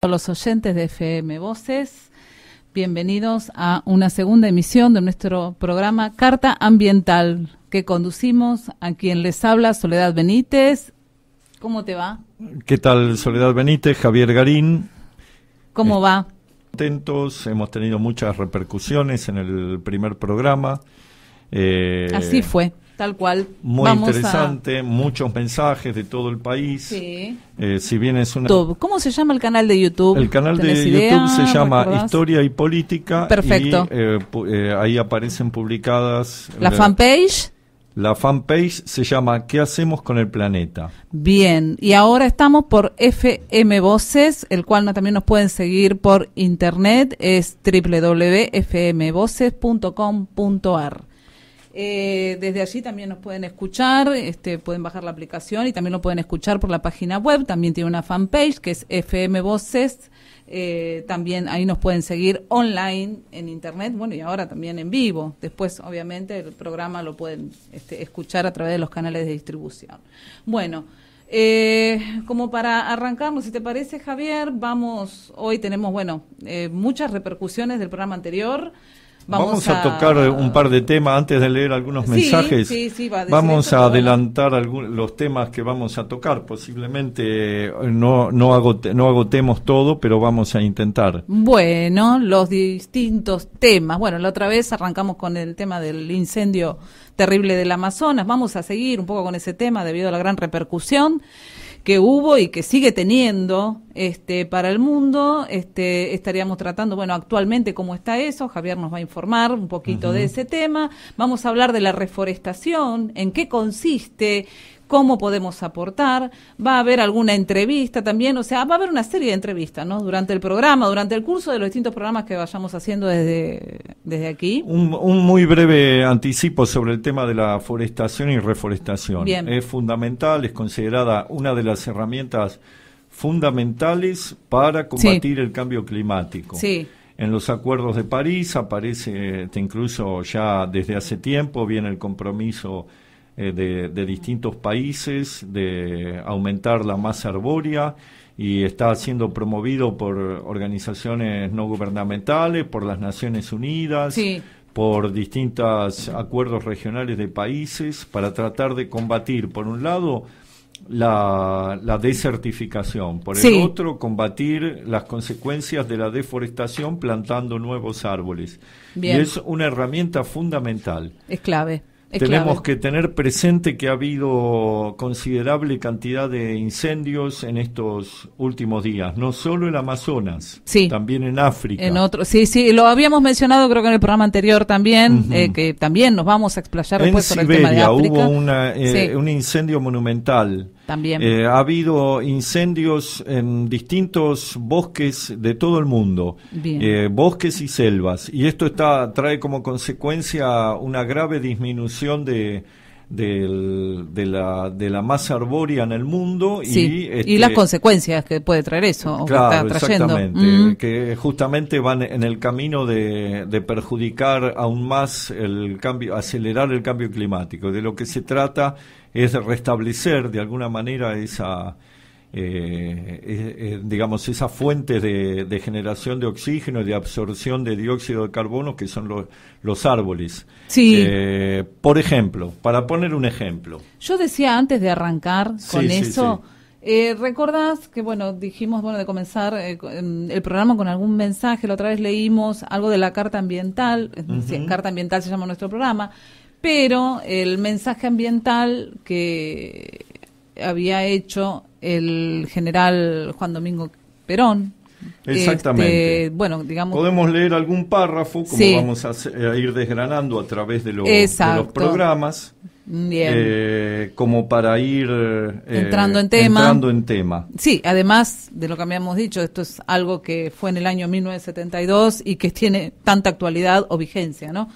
A los oyentes de FM Voces, bienvenidos a una segunda emisión de nuestro programa Carta Ambiental que conducimos a quien les habla Soledad Benítez. ¿Cómo te va? ¿Qué tal Soledad Benítez, Javier Garín? ¿Cómo va? Contentos, hemos tenido muchas repercusiones en el primer programa. Eh, Así fue. Tal cual. Muy interesante, muchos mensajes de todo el país. Eh, si bien es ¿Cómo se llama el canal de YouTube? El canal de YouTube se llama Historia y Política. Perfecto. Eh, eh, ahí aparecen publicadas... La fanpage. La fanpage se llama ¿Qué hacemos con el planeta? Bien, y ahora estamos por FM Voces, el cual también nos pueden seguir por internet, es www.fmvoces.com.ar. Eh, desde allí también nos pueden escuchar, este, pueden bajar la aplicación y también lo pueden escuchar por la página web. También tiene una fanpage que es FM Voces. Eh, también ahí nos pueden seguir online en internet, bueno, y ahora también en vivo. Después, obviamente, el programa lo pueden este, escuchar a través de los canales de distribución. Bueno. Eh, como para arrancarnos, si te parece, Javier, vamos, hoy tenemos, bueno, muchas repercusiones del programa anterior. Vamos, a... tocar un par de temas antes de leer algunos mensajes. Sí, sí, vamos a adelantar los temas que vamos a tocar. Posiblemente eh, no, no agotemos todo, pero vamos a intentar. Bueno, los distintos temas. Bueno, la otra vez arrancamos con el tema del incendio terrible del Amazonas. Vamos a seguir un poco con ese tema debido a la gran repercusión que hubo y que sigue teniendo este, para el mundo. Este, estaríamos tratando, bueno, actualmente cómo está eso. Javier nos va a informar un poquito de ese tema. Vamos a hablar de la reforestación, en qué consiste, cómo podemos aportar, va a haber alguna entrevista también, o sea, va a haber una serie de entrevistas, ¿no? Durante el programa, durante el curso de los distintos programas que vayamos haciendo desde, desde aquí. Un, muy breve anticipo sobre el tema de la forestación y reforestación. Es fundamental, es considerada una de las herramientas fundamentales para combatir el cambio climático. Sí en los acuerdos de París aparece este, incluso ya desde hace tiempo viene el compromiso eh, de, distintos países, de aumentar la masa arbórea y está siendo promovido por organizaciones no gubernamentales, por las Naciones Unidas, por distintos acuerdos regionales de países para tratar de combatir, por un lado, la, la, desertificación, por el otro, combatir las consecuencias de la deforestación plantando nuevos árboles. Y es una herramienta fundamental. Es clave. Tenemos que tener presente que ha habido considerable cantidad de incendios en estos últimos días, no solo en Amazonas, también en África. En sí, sí, lo habíamos mencionado creo que en el programa anterior también, eh, que también nos vamos a explayar en después el tema de África. Hubo una, eh, un incendio monumental también. Eh, ha habido incendios en distintos bosques de todo el mundo, eh, bosques y selvas, y esto está trae como consecuencia una grave disminución de de, la, de la masa arbórea en el mundo y, las este, consecuencias que puede traer eso. Claro, que trayendo. exactamente, que justamente van en el camino de, de, perjudicar aún más el cambio, acelerar el cambio climático. De lo que se trata es de restablecer de alguna manera esa eh, eh, eh, digamos, esas fuentes de, generación de oxígeno y de absorción de dióxido de carbono que son los, los árboles. Sí. por ejemplo, para poner un ejemplo. Yo decía antes de arrancar con eso. ¿Recordás que, bueno, dijimos, bueno, de comenzar el programa con algún mensaje? La otra vez leímos algo de la Carta Ambiental, Carta Ambiental se llama nuestro programa, pero el mensaje ambiental que había hecho el general Juan Domingo Perón. Exactamente. Este, bueno, digamos. Podemos leer algún párrafo, como vamos a, ir desgranando a través de, los programas. Bien. Eh, como para ir eh, entrando, en tema. entrando en tema. Sí, además de lo que habíamos dicho, esto es algo que fue en el año 1972 y que tiene tanta actualidad o vigencia, ¿no?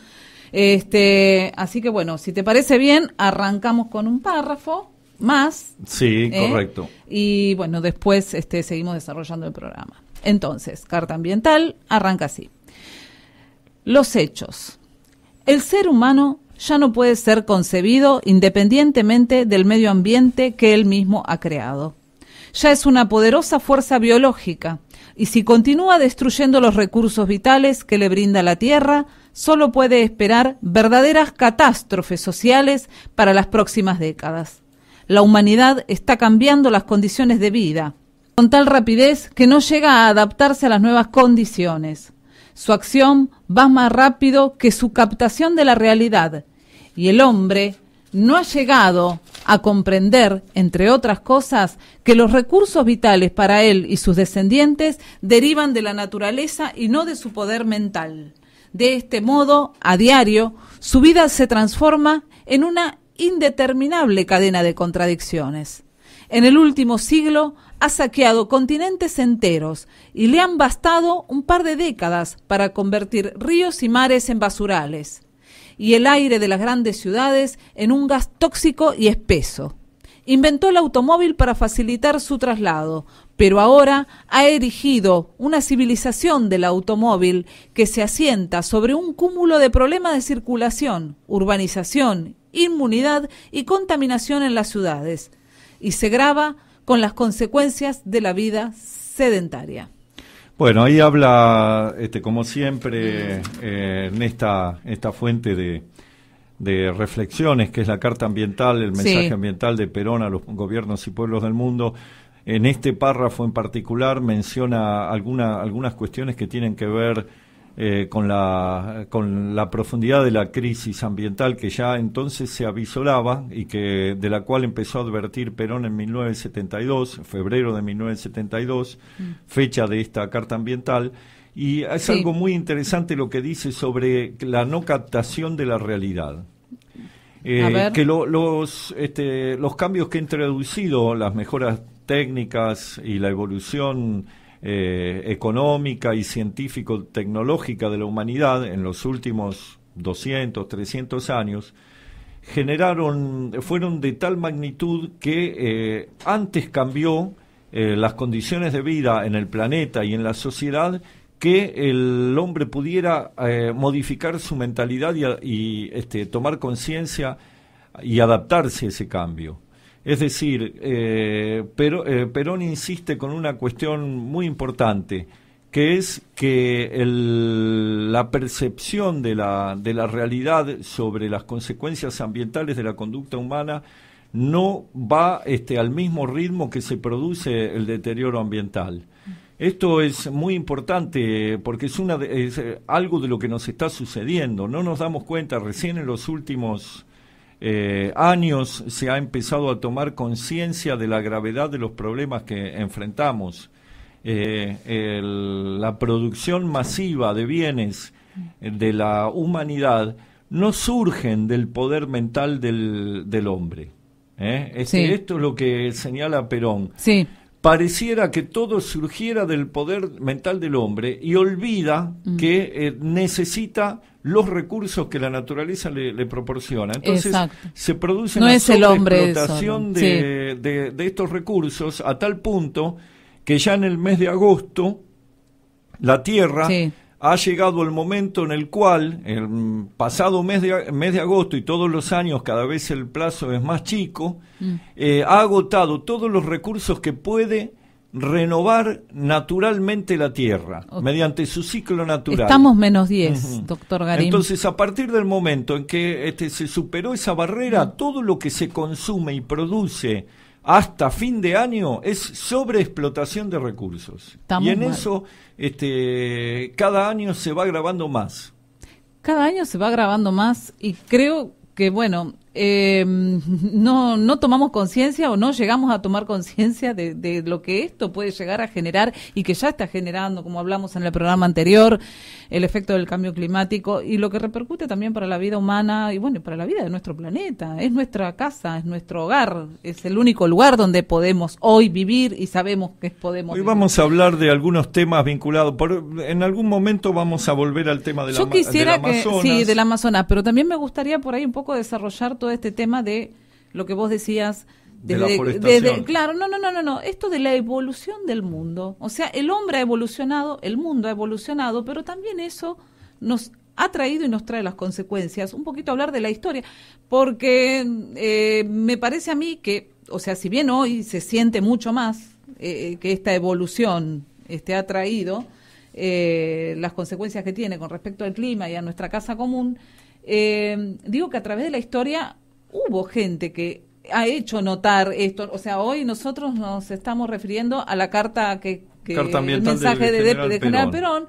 Este, así que bueno, si te parece bien, arrancamos con un párrafo más. Sí, ¿eh? correcto. Y bueno, después este, seguimos desarrollando el programa. Entonces, Carta Ambiental arranca así. Los hechos. El ser humano ya no puede ser concebido independientemente del medio ambiente que él mismo ha creado. Ya es una poderosa fuerza biológica, y si continúa destruyendo los recursos vitales que le brinda la Tierra, solo puede esperar verdaderas catástrofes sociales para las próximas décadas. La humanidad está cambiando las condiciones de vida con tal rapidez que no llega a adaptarse a las nuevas condiciones. Su acción va más rápido que su captación de la realidad y el hombre no ha llegado a comprender, entre otras cosas, que los recursos vitales para él y sus descendientes derivan de la naturaleza y no de su poder mental. De este modo, a diario, su vida se transforma en una indeterminable cadena de contradicciones. En el último siglo ha saqueado continentes enteros y le han bastado un par de décadas para convertir ríos y mares en basurales y el aire de las grandes ciudades en un gas tóxico y espeso. Inventó el automóvil para facilitar su traslado, pero ahora ha erigido una civilización del automóvil que se asienta sobre un cúmulo de problemas de circulación, urbanización inmunidad y contaminación en las ciudades y se grava con las consecuencias de la vida sedentaria. Bueno, ahí habla, este, como siempre, eh, en esta, esta fuente de, de reflexiones, que es la Carta Ambiental, el mensaje ambiental de Perón a los gobiernos y pueblos del mundo. En este párrafo en particular menciona alguna, algunas cuestiones que tienen que ver eh, con, la, con la profundidad de la crisis ambiental que ya entonces se avisoraba y que, de la cual empezó a advertir Perón en 1972, febrero de 1972, mm. fecha de esta carta ambiental, y es algo muy interesante lo que dice sobre la no captación de la realidad. Eh, que los, este, los cambios que han introducido las mejoras técnicas y la evolución eh, económica y científico-tecnológica de la humanidad en los últimos 200, 300 años, generaron, fueron de tal magnitud que eh, antes cambió eh, las condiciones de vida en el planeta y en la sociedad que el hombre pudiera modificar su mentalidad y, este, tomar conciencia y adaptarse a ese cambio. Es decir, eh, pero, eh, Perón insiste con una cuestión muy importante, que es que la percepción de la, de la realidad sobre las consecuencias ambientales de la conducta humana no va este, al mismo ritmo que se produce el deterioro ambiental. Esto es muy importante porque es, una, es eh, algo de lo que nos está sucediendo. No nos damos cuenta, recién en los últimos eh, años se ha empezado a tomar conciencia de la gravedad de los problemas que enfrentamos. Eh, la producción masiva de bienes eh, de la humanidad no surgen del poder mental del, hombre. Este, esto es lo que señala Perón. Sí pareciera que todo surgiera del poder mental del hombre y olvida mm. que eh, necesita los recursos que la naturaleza le, proporciona. Entonces se produce una es explotación de, estos recursos a tal punto que ya en el mes de agosto la Tierra ha llegado el momento en el cual, el pasado mes de, agosto y todos los años, cada vez el plazo es más chico, mm. eh, ha agotado todos los recursos que puede renovar naturalmente la tierra mediante su ciclo natural. Estamos menos 10, doctor Garín. Entonces, a partir del momento en que este, se superó esa barrera, mm. todo lo que se consume y produce hasta fin de año es sobreexplotación de recursos. y en eso este, cada año se va grabando más. Cada año se va grabando más y creo que, bueno, eh, no, no tomamos conciencia o no llegamos a tomar conciencia de, lo que esto puede llegar a generar y que ya está generando, como hablamos en el programa anterior, el efecto del cambio climático y lo que repercute también para la vida humana y bueno, para la vida de nuestro planeta. Es nuestra casa, es nuestro hogar, es el único lugar donde podemos hoy vivir y sabemos que podemos. Hoy vamos a hablar de algunos temas vinculados, por, en algún momento vamos a volver al tema de la, Yo quisiera Que, sí, del Amazonas, pero también me gustaría por ahí un poco desarrollar todo este tema de lo que vos decías. Desde, de la desde, claro, no, no, no, no, no. Esto de la evolución del mundo. O sea, el hombre ha evolucionado, el mundo ha evolucionado, pero también eso nos ha traído y nos trae las consecuencias. Un poquito hablar de la historia, porque eh, me parece a mí que, o sea, si bien hoy se siente mucho más eh, que esta evolución este, ha traído eh, las consecuencias que tiene con respecto al clima y a nuestra casa común, eh, digo que a través de la historia hubo gente que ha hecho notar esto. O sea, hoy nosotros nos estamos refiriendo a la carta que, que el mensaje de, general, Perón.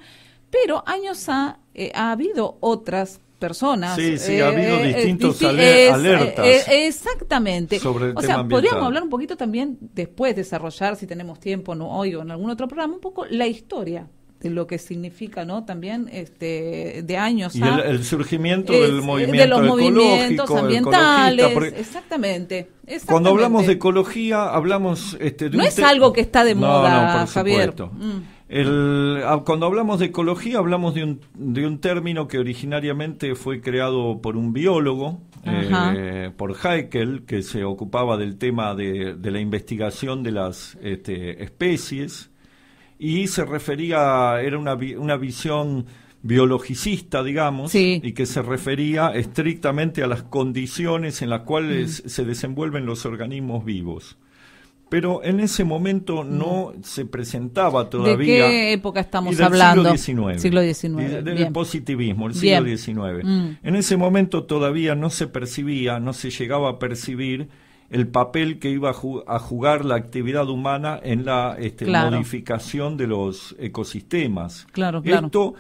pero años eh, ha, habido otras personas. Sí, sí, ha habido distintos alertas. exactamente. o sea, podríamos hablar un poquito también después, desarrollar, si tenemos tiempo no hoy o en algún otro programa, un poco la historia lo que significa, ¿no? También este de años. Y el, surgimiento del movimiento de los ecológico, movimientos ambientales, exactamente, Cuando hablamos de ecología, hablamos este, no es algo que está de moda, no, Javier. Mm. El, ah, cuando hablamos de ecología, hablamos de un, de un término que originariamente fue creado por un biólogo, eh, por Heikel, que se ocupaba del tema de, de la investigación de las este, especies y se refería, era una, una visión biologicista, digamos, y que se refería estrictamente a las condiciones en las cuales se desenvuelven los organismos vivos. Pero en ese momento no se presentaba todavía. ¿De qué época estamos del Siglo XIX. del positivismo, el siglo XIX. Mm. En ese momento todavía no se percibía, no se llegaba a percibir el papel que iba a, jugar la actividad humana en la este, modificación de los ecosistemas. Claro, Esto,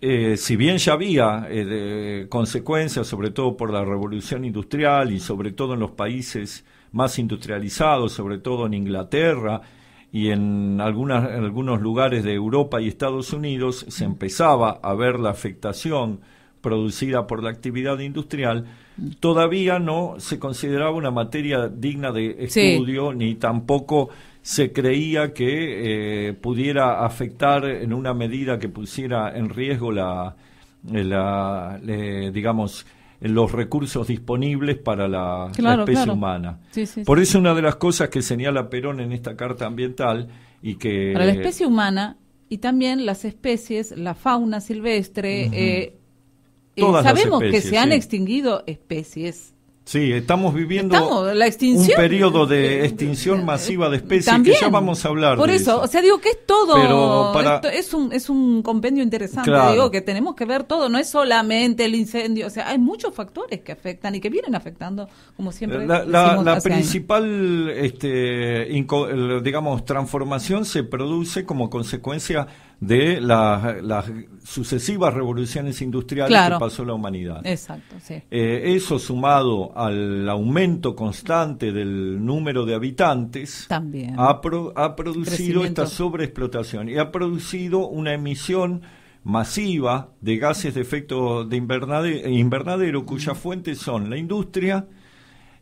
eh, si bien ya había eh, consecuencias, sobre todo por la revolución industrial y sobre todo en los países más industrializados, sobre todo en Inglaterra y en, en algunos lugares de Europa y Estados Unidos, se empezaba a ver la afectación producida por la actividad industrial, todavía no se consideraba una materia digna de estudio, ni tampoco se creía que eh, pudiera afectar en una medida que pusiera en riesgo la, eh, la digamos, los recursos disponibles para la, especie humana. Por eso una de las cosas que señala Perón en esta carta ambiental y que... Para la especie humana y también las especies, la fauna silvestre, eh, sabemos que se han extinguido especies. Sí, estamos viviendo la un periodo de extinción masiva de especies que ya vamos a hablar. Por eso, o sea, digo que es todo, es, un, es un compendio interesante, digo que tenemos que ver todo, no es solamente el incendio, o sea, hay muchos factores que afectan y que vienen afectando, como siempre. La, principal, este, digamos, transformación se produce como consecuencia de las, sucesivas revoluciones industriales que pasó la humanidad. Eh, eso sumado al aumento constante del número de habitantes También. Ha, producido esta sobreexplotación y ha producido una emisión masiva de gases de efecto invernadero cuyas fuentes son la industria,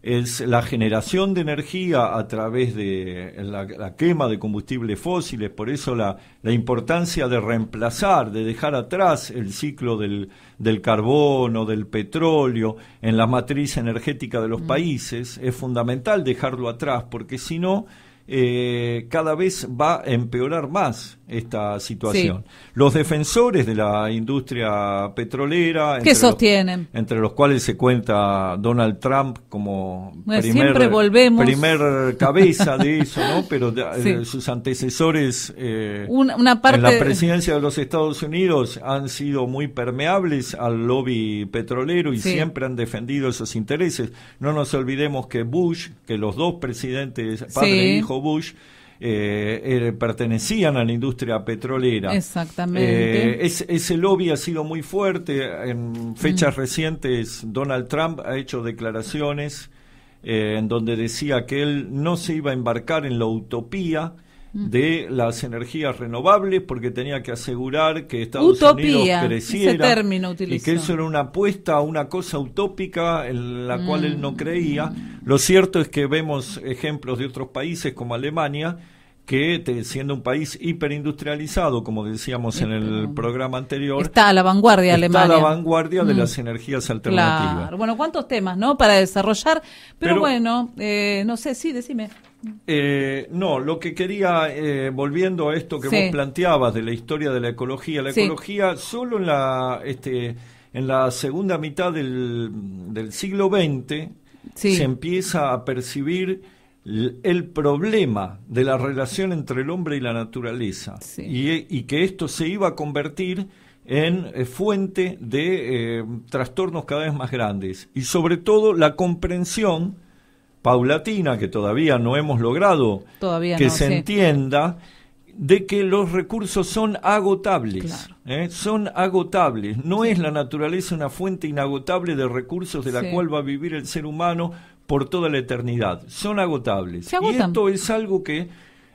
es la generación de energía a través de la, quema de combustibles fósiles, por eso la, la, importancia de reemplazar, de dejar atrás el ciclo del, del carbono, del petróleo en la matriz energética de los mm. países, es fundamental dejarlo atrás, porque si no, eh, cada vez va a empeorar más esta situación. Los defensores de la industria petrolera, entre los cuales se cuenta Donald Trump como primer, primer cabeza de eso, pero eh, sus antecesores eh, una, parte en la presidencia de los Estados Unidos han sido muy permeables al lobby petrolero y siempre han defendido esos intereses. No nos olvidemos que Bush, que los dos presidentes, padre e hijo, Bush. Eh, eh, pertenecían a la industria petrolera. Exactamente. Eh, ese lobby ha sido muy fuerte. En fechas mm. recientes, Donald Trump ha hecho declaraciones en donde decía que él no se iba a embarcar en la utopía de las energías renovables porque tenía que asegurar que Estados Unidos creciera y que eso era una apuesta a una cosa utópica en la cual él no mm. creía. Lo cierto es que vemos ejemplos de otros países como Alemania que siendo un país hiperindustrializado, como decíamos en el este, programa anterior, está a la vanguardia alemana. Está a la vanguardia de mm. las energías alternativas. Bueno, cuántos temas, ¿no? Para desarrollar, pero, bueno, eh, no sé, sí, decime. Eh, no, lo que quería, eh, volviendo a esto que vos planteabas de la historia de la ecología, la ecología solo en la, este, en la segunda mitad del, siglo XX se empieza a percibir el problema de la relación entre el hombre y la naturaleza y, que esto se iba a convertir en eh, fuente de eh, trastornos cada vez más grandes y sobre todo la comprensión paulatina que todavía no hemos logrado todavía que se entienda de que los recursos son agotables, ¿eh? son agotables, no es la naturaleza una fuente inagotable de recursos de la cual va a vivir el ser humano por toda la eternidad, son agotables. Y esto es algo que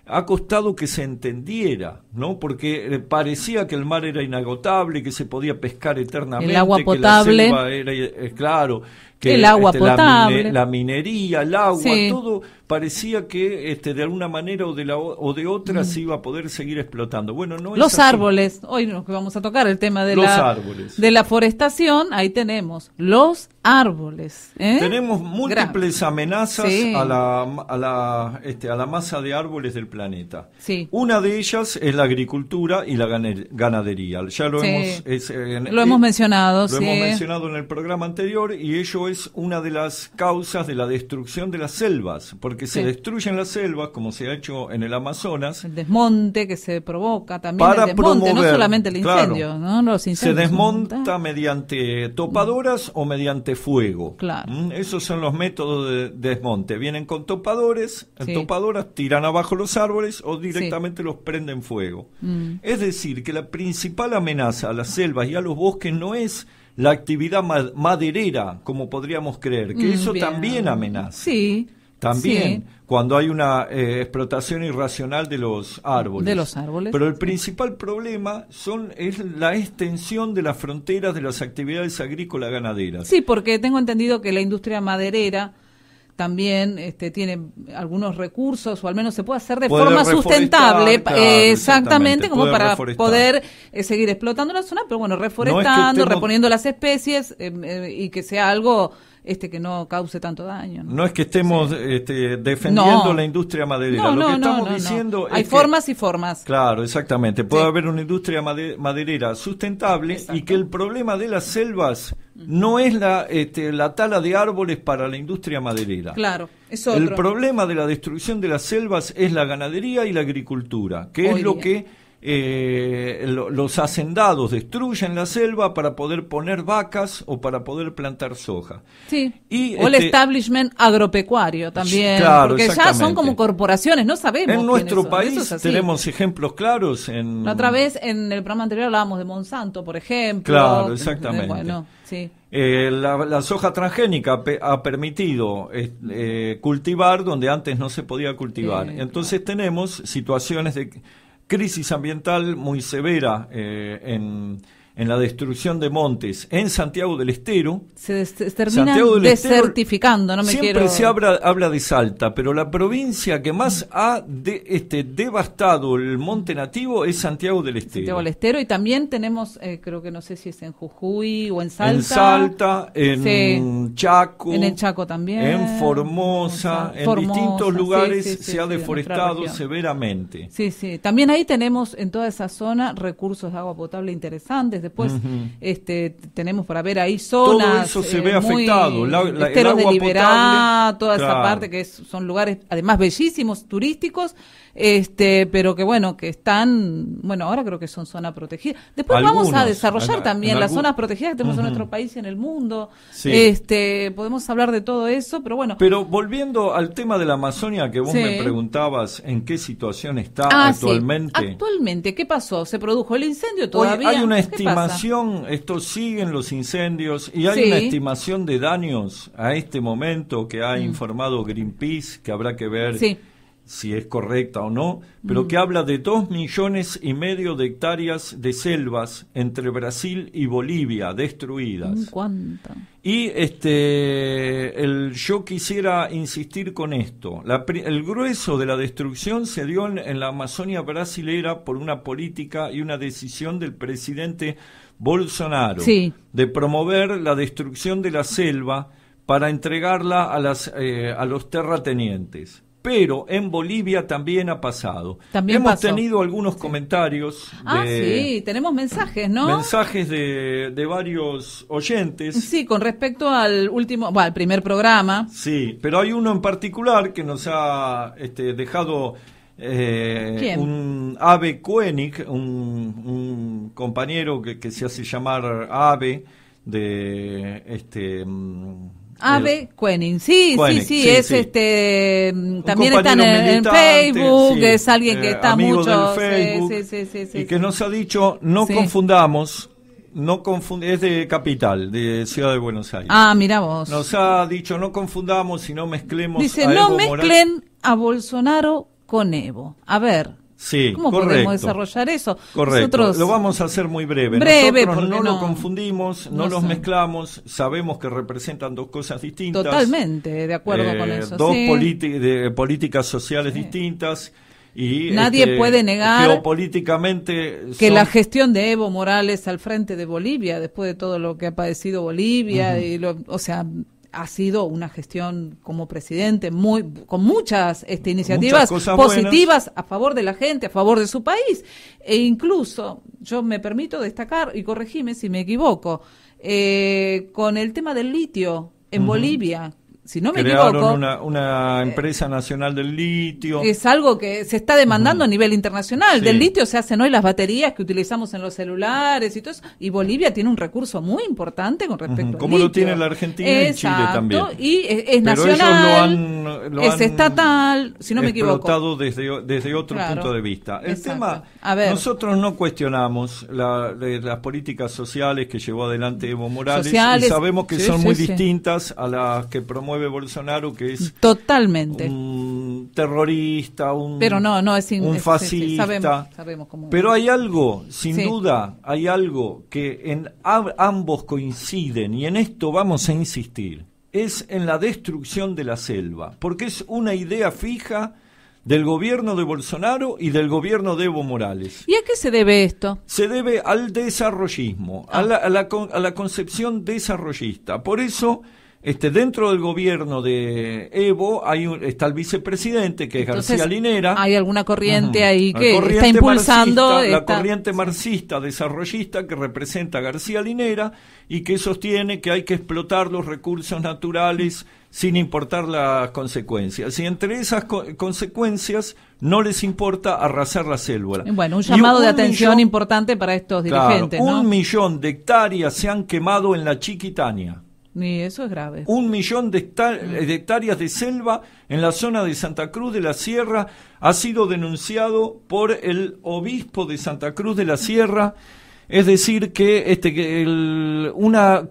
ha costado que se entendiera, ¿no? Porque eh, parecía que el mar era inagotable, que se podía pescar eternamente, el agua potable, que era, eh, claro, el agua este, potable. La, minería, el agua, todo parecía que este, de alguna manera o de, la, o de otra se mm. iba a poder seguir explotando. Bueno, no Los árboles, hoy nos vamos a tocar el tema de, la, de la forestación, ahí tenemos los árboles. ¿eh? Tenemos múltiples amenazas a, la, a, la, este, a la masa de árboles del planeta. Una de ellas es la agricultura y la ganadería. Ya lo, hemos, lo hemos eh, mencionado. Lo hemos mencionado en el programa anterior y ello es es una de las causas de la destrucción de las selvas, porque se destruyen las selvas, como se ha hecho en el Amazonas. El desmonte que se provoca también. el desmonte, no solamente el incendio, ¿no? Los incendios se desmonta mediante topadoras o mediante fuego. Claro. ¿Mm? Esos son los métodos de desmonte. Vienen con topadores, topadoras tiran abajo los árboles o directamente los prenden fuego. Mm. Es decir, que la principal amenaza a las selvas y a los bosques no es la actividad maderera, como podríamos creer, que mm, eso también amenaza. Sí. También, cuando hay una eh, explotación irracional de los árboles. De los árboles. Pero el principal problema son, es la extensión de las fronteras de las actividades agrícolas ganaderas. Sí, porque tengo entendido que la industria maderera también este, tiene algunos recursos, o al menos se puede hacer de forma sustentable, eh, exactamente, como para poder eh, seguir explotando la zona, pero bueno, reforestando, reponiendo las especies em, eh, y que sea algo este que no cause tanto daño. No, es que estemos este, defendiendo la industria maderera, lo que estamos diciendo Hay formas y formas. Claro, exactamente. Puede haber una industria maderera sustentable y que el problema de las selvas no es la, este, la tala de árboles para la industria maderera. Claro, es El problema de la destrucción de las selvas es la ganadería y la agricultura, que es lo que eh, los hacendados destruyen la selva para poder poner vacas o para poder plantar soja. Sí. o el este, establishment agropecuario también. porque ya son como corporaciones, no sabemos. En nuestro país tenemos ejemplos claros. En... La otra vez en el programa anterior hablábamos de Monsanto, por ejemplo. Claro, exactamente. Eh, la, soja transgénica ha permitido eh, eh, cultivar donde antes no se podía cultivar. Entonces tenemos situaciones de crisis ambiental muy severa eh, en en la destrucción de montes en Santiago del Estero. Se, termina desertificando, no me siempre quiero... se habla, de Salta, pero la provincia que más ha de, este, devastado el monte nativo es Santiago del Estero. Santiago del Estero, y también tenemos, eh, creo que no sé si es en Jujuy o en Salta. En Salta, en Chaco. En el Chaco también. En Formosa, en, distintos lugares se ha deforestado severamente. Sí, sí. También ahí tenemos en toda esa zona recursos de agua potable interesantes, de después este, tenemos para ver ahí zonas. Todo eso se eh, ve afectado. el agua de Liberá, potable, toda esa parte que son lugares además bellísimos, turísticos, este, pero que bueno, que están, bueno, ahora creo que son zonas protegida. Después vamos a desarrollar también las zonas protegidas que tenemos en nuestro país y en el mundo. Este, podemos hablar de todo eso, pero bueno. Pero volviendo al tema de la Amazonia, que vos me preguntabas en qué situación está ah, actualmente. Actualmente, ¿qué pasó? ¿Se produjo el incendio todavía? hay una estimación, esto siguen los incendios y hay una estimación de daños a este momento que ha mm. informado Greenpeace, que habrá que ver. Sí si es correcta o no, pero que mm. habla de dos millones y medio de hectáreas de selvas entre Brasil y Bolivia destruidas. Mm, ¿Cuánto? Y este, yo quisiera insistir con esto. el grueso de la destrucción se dio en, la Amazonia brasilera por una política y una decisión del presidente Bolsonaro de promover la destrucción de la selva para entregarla a, las, eh, a los terratenientes pero en Bolivia también ha pasado. También Hemos tenido algunos comentarios. ah, sí, tenemos mensajes, ¿no? Mensajes de, varios oyentes. Sí, con respecto al último, bueno, al primer programa. Sí, pero hay uno en particular que nos ha este, dejado eh, un Ave Koenig, un, compañero que, que, se hace llamar Ave de este mm, Ave ah, Quenin, sí, sí, sí, es este, también está en, Facebook, es alguien que está mucho, Facebook, y que nos ha dicho, no confundamos, no confund es de Capital, de Ciudad de Buenos Aires. Ah, mira vos. Nos ha dicho, no confundamos y no mezclemos. Dice, no mezclen a Bolsonaro con Evo. A ver, Sí, ¿Cómo podemos desarrollar eso? lo vamos a hacer muy breve. Nosotros no, nos lo confundimos, no, nos los mezclamos, sabemos que representan dos cosas distintas. Totalmente, de acuerdo eh, con eso. Dos de, políticas sociales distintas. Y, Nadie este, puede negar que la gestión de Evo Morales al frente de Bolivia, después de todo lo que ha padecido Bolivia, y lo, o sea, ha sido una gestión como presidente muy con muchas este, iniciativas positivas a favor de la gente, a favor de su país. E incluso, yo me permito destacar, y corregime si me equivoco, eh, con el tema del litio en Bolivia, si no me equivoco. Una, una eh, empresa nacional del litio. Es algo que se está demandando a nivel internacional. Del litio se hacen hoy las baterías que utilizamos en los celulares y todo eso. Y Bolivia tiene un recurso muy importante con respecto a Como lo tiene la Argentina y Chile también. Y e, es, nacional, han, es estatal, si no me equivoco. desde, desde otro punto de vista. El tema, a ver. nosotros no cuestionamos la, las políticas sociales que llevó adelante Evo Morales y sabemos que son muy distintas a las que promueve Bolsonaro, que es totalmente un terrorista, un, pero fascista. Pero hay algo, sin duda, hay algo que en ambos coinciden y en esto vamos a insistir, es en la destrucción de la selva, porque es una idea fija del gobierno de Bolsonaro y del gobierno de Evo Morales. ¿Y a qué se debe esto? Se debe al desarrollismo, a, ah. la, a, la, concepción desarrollista. Por eso este, dentro del gobierno de Evo hay está el vicepresidente, que es García Linera. Hay alguna corriente ahí que está impulsando. La corriente marxista, desarrollista, que representa García Linera y que sostiene que hay que explotar los recursos naturales sin importar las consecuencias. Y entre esas consecuencias no les importa arrasar la célula. Bueno, un llamado de atención importante para estos dirigentes. Un millón de hectáreas se han quemado en la Chiquitania eso es grave. Un millón mm. de, hectáreas de selva en la zona de Santa Cruz de la Sierra ha sido denunciado por el obispo de Santa Cruz de la Sierra. Es decir, que este, una,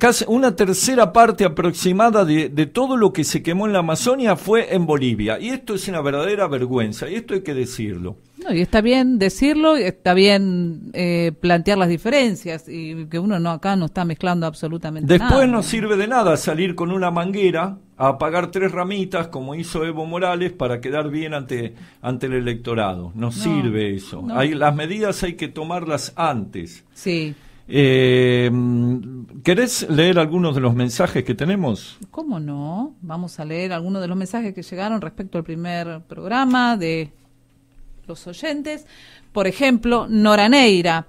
tercera parte aproximada de, de todo lo que se quemó en la Amazonia fue en Bolivia. Y esto es una verdadera vergüenza, y esto hay que decirlo y está bien decirlo, está bien eh, plantear las diferencias y que uno no acá no está mezclando absolutamente Después nada. Después no sirve de nada salir con una manguera a apagar tres ramitas como hizo Evo Morales para quedar bien ante, ante el electorado. No, sirve eso. las medidas hay que tomarlas antes. Sí. Eh, ¿Querés leer algunos de los mensajes que tenemos? ¿Cómo no? Vamos a leer algunos de los mensajes que llegaron respecto al primer programa de los oyentes. Por ejemplo, Nora Neira.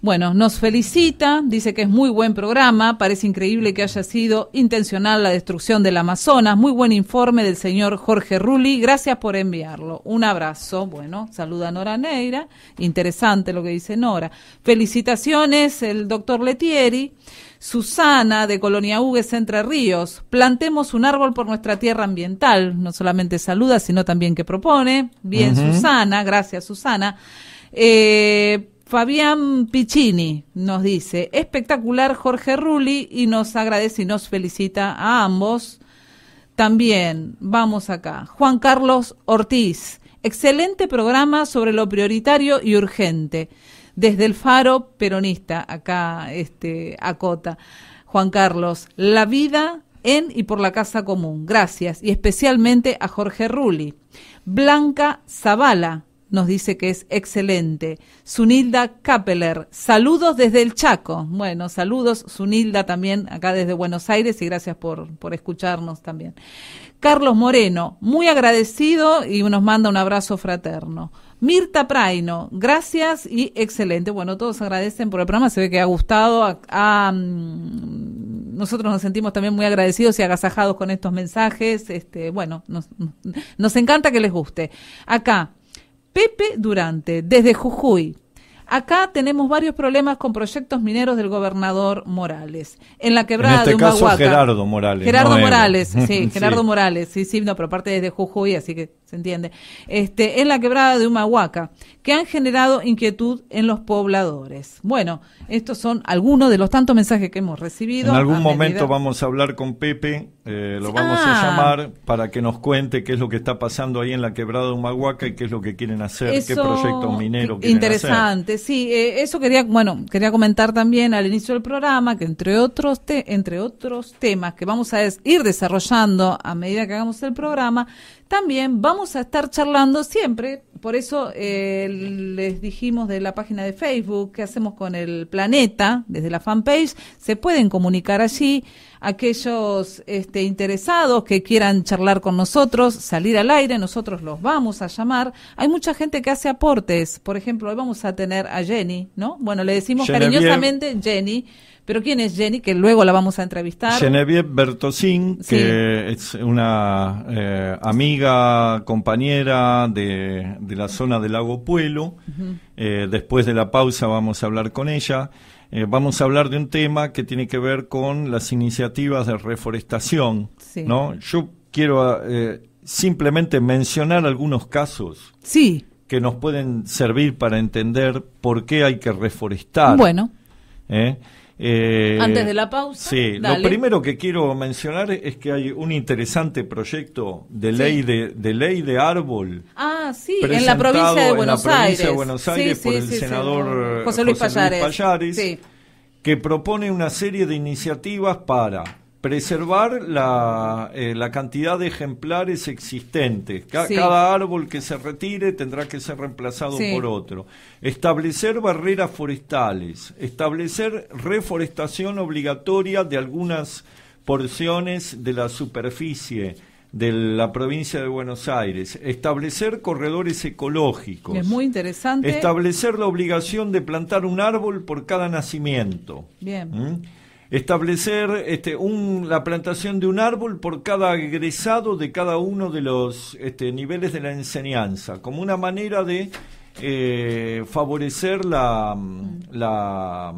Bueno, nos felicita, dice que es muy buen programa, parece increíble que haya sido intencional la destrucción del Amazonas, muy buen informe del señor Jorge Rulli, gracias por enviarlo. Un abrazo, bueno, saluda Nora Neira, interesante lo que dice Nora. Felicitaciones el doctor Letieri. Susana de Colonia Hugues Entre Ríos, plantemos un árbol por nuestra tierra ambiental. No solamente saluda, sino también que propone. Bien, Susana, gracias Susana. Eh, Fabián Piccini nos dice, espectacular Jorge Rulli y nos agradece y nos felicita a ambos. También vamos acá. Juan Carlos Ortiz, excelente programa sobre lo prioritario y urgente desde el faro peronista, acá este, acota. Juan Carlos, la vida en y por la Casa Común. Gracias. Y especialmente a Jorge Rulli. Blanca Zavala nos dice que es excelente. Sunilda Kappeler, saludos desde el Chaco. Bueno, saludos, Sunilda también acá desde Buenos Aires y gracias por, por escucharnos también. Carlos Moreno, muy agradecido y nos manda un abrazo fraterno. Mirta Praino, gracias y excelente. Bueno, todos agradecen por el programa, se ve que ha gustado. A, mm, nosotros nos sentimos también muy agradecidos y agasajados con estos mensajes. Este, bueno, nos, nos encanta que les guste. Acá, Pepe Durante, desde Jujuy. Acá tenemos varios problemas con proyectos mineros del gobernador Morales. En la quebrada en este de Caso Gerardo Morales. Gerardo Morales, sí, Gerardo Morales, sí, sí, no, pero parte desde Jujuy, así que ¿se entiende? Este, en la quebrada de Humahuaca, que han generado inquietud en los pobladores. Bueno, estos son algunos de los tantos mensajes que hemos recibido. En algún momento vamos a hablar con Pepe, eh, lo vamos a ah. llamar para que nos cuente qué es lo que está pasando ahí en la quebrada de Humahuaca y qué es lo que quieren hacer, qué proyectos mineros quieren Interesante, sí, eh, eso quería, bueno, quería comentar también al inicio del programa que entre otros, te, entre otros temas que vamos a ir desarrollando a medida que hagamos el programa, también vamos a estar charlando siempre, por eso eh, les dijimos de la página de Facebook, qué hacemos con el planeta, desde la fanpage, se pueden comunicar allí aquellos este, interesados que quieran charlar con nosotros, salir al aire, nosotros los vamos a llamar. Hay mucha gente que hace aportes, por ejemplo, hoy vamos a tener a Jenny, ¿no? Bueno, le decimos cariñosamente Jenny pero ¿quién es Jenny? Que luego la vamos a entrevistar. Genevieve Bertosin, que es una eh, amiga, compañera de, la zona del lago Puelo. Eh, después de la pausa vamos a hablar con ella. Eh, vamos a hablar de un tema que tiene que ver con las iniciativas de reforestación. ¿no? Yo quiero simplemente mencionar algunos casos. Sí que nos pueden servir para entender por qué hay que reforestar. Bueno. ¿eh? Eh, Antes de la pausa. Sí, lo primero que quiero mencionar es que hay un interesante proyecto de ley de, ley de árbol. Ah, en la provincia de Buenos Aires. de Buenos Aires por el senador José Luis José que propone una serie de iniciativas para preservar eh, la, cantidad de ejemplares existentes. Cada árbol que se retire tendrá que ser reemplazado por otro. Establecer barreras forestales, establecer reforestación obligatoria de algunas porciones de la superficie de la provincia de Buenos Aires, establecer corredores ecológicos. Es muy interesante. Establecer la obligación de plantar un árbol por cada nacimiento. Bien. ¿Mm? establecer este, un, la plantación de un árbol por cada egresado de cada uno de los este, niveles de la enseñanza, como una manera de eh, favorecer la, mm. la,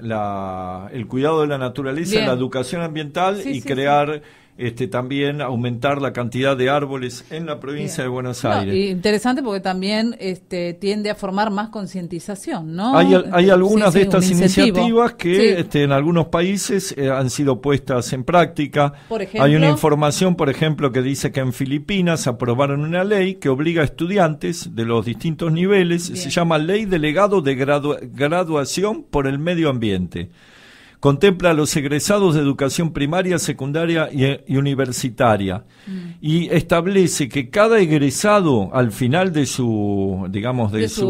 la, el cuidado de la naturaleza, la educación ambiental y crear... Este, también aumentar la cantidad de árboles en la provincia de Buenos Aires. interesante porque también este, tiende a formar más concientización, ¿no? Hay, algunas de estas iniciativas que este, en algunos países eh, han sido puestas en práctica. hay una información, por ejemplo, que dice que en Filipinas aprobaron una ley que obliga a estudiantes de los distintos niveles, se llama Ley Delegado de Graduación por el Medio Ambiente contempla a los egresados de educación primaria, secundaria y, universitaria mm. y establece que cada egresado al final de su, digamos, de, sus,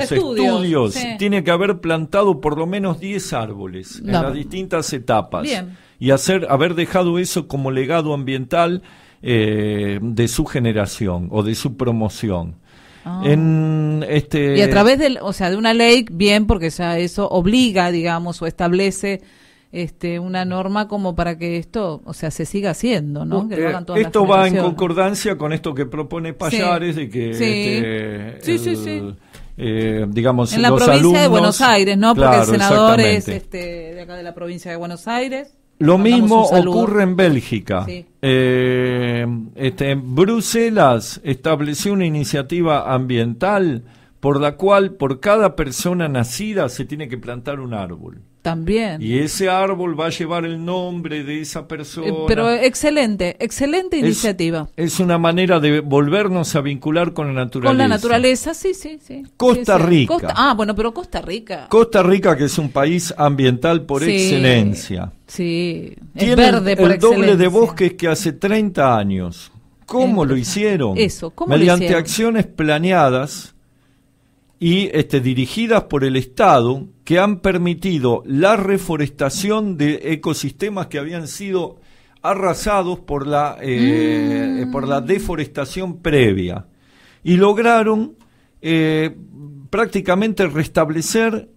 estudios, tiene que haber plantado por lo menos 10 árboles en las distintas etapas y hacer, haber dejado eso como legado ambiental eh, de su generación o de su promoción. Ah. En este, y a través del, o sea, de una ley, bien, porque ya eso obliga, digamos, o establece este, una norma como para que esto, o sea, se siga haciendo, ¿no? Uh, eh, esto va en concordancia con esto que propone Payares de que este, eh, digamos, en la provincia de Buenos Aires, ¿no? Porque el senador es de acá de la provincia de Buenos Aires. Lo mismo ocurre en Bélgica. En Eh, este, Bruselas estableció una iniciativa ambiental por la cual por cada persona nacida se tiene que plantar un árbol. También. Y ese árbol va a llevar el nombre de esa persona. Eh, pero excelente, excelente iniciativa. Es una manera de volvernos a vincular con la naturaleza. Con la naturaleza, sí, sí, sí. Costa Rica. ah, bueno, pero Costa Rica. Costa Rica, que es un país ambiental por excelencia. Sí, es verde por el doble de bosques que hace 30 años. ¿Cómo lo hicieron? Eso, ¿cómo lo hicieron? Mediante acciones planeadas y este, dirigidas por el Estado que han permitido la reforestación de ecosistemas que habían sido arrasados por la, eh, por la mm. deforestación previa y lograron eh, prácticamente restablecer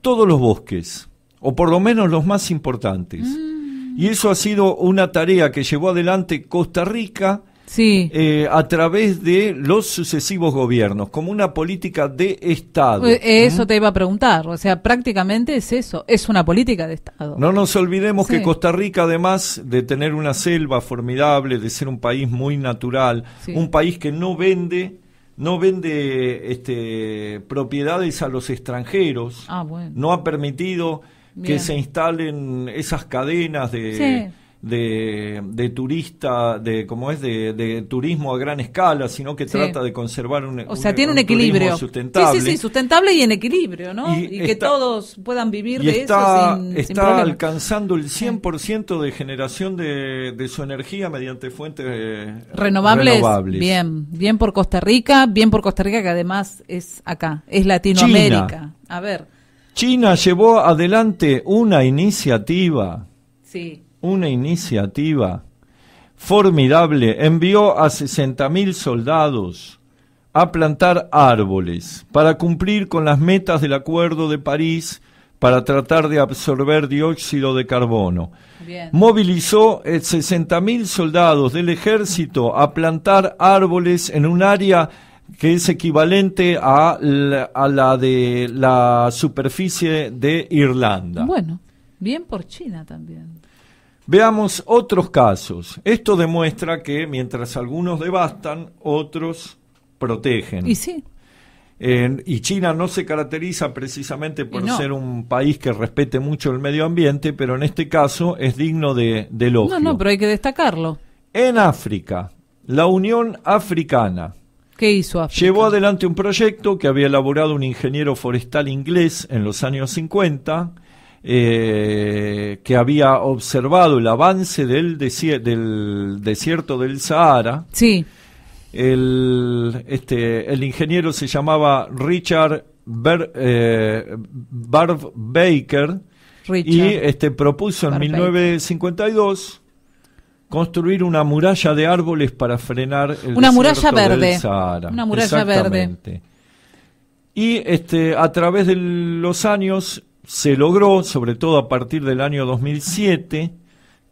todos los bosques, o por lo menos los más importantes. Mm. Y eso ha sido una tarea que llevó adelante Costa Rica sí. Eh, a través de los sucesivos gobiernos, como una política de Estado. Eh, eso ¿Mm? te iba a preguntar, o sea, prácticamente es eso, es una política de Estado. No nos olvidemos que Costa Rica, además de tener una selva formidable, de ser un país muy natural, un país que no vende no vende este, propiedades a los extranjeros, ah, no ha permitido que se instalen esas cadenas de de, turista, de como es, de, turismo a gran escala, sino que trata de conservar un O tiene equilibrio. Sustentable. Sí, sí, sustentable y en equilibrio, ¿no? Y, que todos puedan vivir de eso. Sin, está alcanzando el 100% de generación de, su energía mediante fuentes eh, renovables. Bien, bien por Costa Rica, bien por Costa Rica, que además es acá, es Latinoamérica. A ver. China llevó adelante una iniciativa. Sí una iniciativa formidable, envió a 60.000 soldados a plantar árboles para cumplir con las metas del Acuerdo de París para tratar de absorber dióxido de carbono. movilizó eh, Movilizó 60.000 soldados del ejército a plantar árboles en un área que es equivalente a la, a la de la superficie de Irlanda. Bueno, bien por China también. Veamos otros casos. Esto demuestra que mientras algunos devastan, otros protegen. Y sí. y China no se caracteriza precisamente por ser un país que respete mucho el medio ambiente, pero en este caso es digno de, de elogio. No, no, pero hay que destacarlo. En África, la Unión Africana. ¿Qué hizo Llevó adelante un proyecto que había elaborado un ingeniero forestal inglés en los años 50 eh, que había observado el avance del, desierto del Sahara. Sí. El, este, ingeniero se llamaba Richard eh, Barb Baker y este, propuso en 1952 construir una muralla de árboles para frenar el una muralla verde. Sahara. Una muralla verde. Y este, a través de los años se logró, sobre todo a partir del año 2007,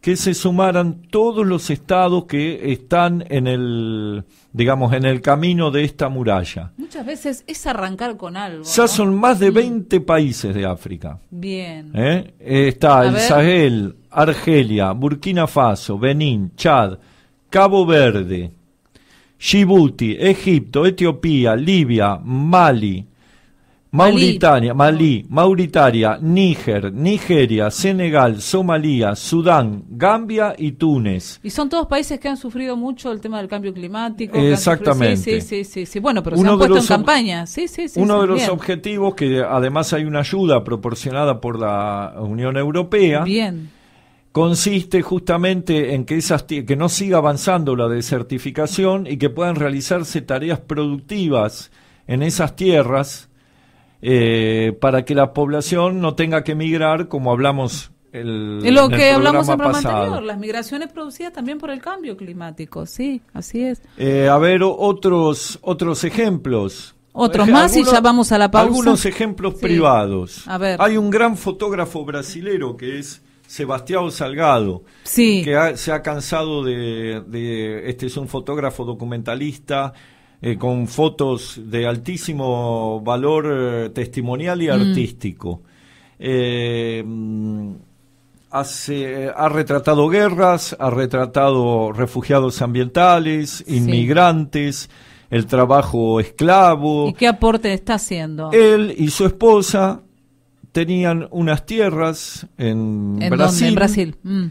que se sumaran todos los estados que están en el, digamos, en el camino de esta muralla. Muchas veces es arrancar con algo. Ya son más de 20 países de África. Bien. ¿Eh? Eh, está el Sahel, Argelia, Burkina Faso, Benín, Chad, Cabo Verde, Djibouti, Egipto, Etiopía, Libia, Mali, Mauritania, Malí, Mauritania, Níger, Nigeria, Senegal, Somalía, Sudán, Gambia y Túnez. Y son todos países que han sufrido mucho el tema del cambio climático. Exactamente. sí, sí, sí, Bueno, pero se han puesto en campaña. Sí, sí, sí, uno de los objetivos que además hay una ayuda proporcionada por la Unión Europea. consiste justamente en que, esas, que no siga avanzando la desertificación y que puedan realizarse tareas productivas en esas tierras eh, para que la población no tenga que migrar como hablamos el, lo que hablamos en el programa anterior, las migraciones producidas también por el cambio climático, sí, así es. Eh, a ver, otros, otros ejemplos. Otros más y ya vamos a la pausa. Algunos ejemplos privados. A Hay un gran fotógrafo brasilero que es Sebastián Salgado, sí. que se ha cansado de, este es un fotógrafo documentalista, eh, con fotos de altísimo valor eh, testimonial y mm. artístico. Eh, hace, ha retratado guerras, ha retratado refugiados ambientales, inmigrantes, el trabajo esclavo. ¿Y qué aporte está haciendo? Él y su esposa tenían unas tierras en, Brasil, mm.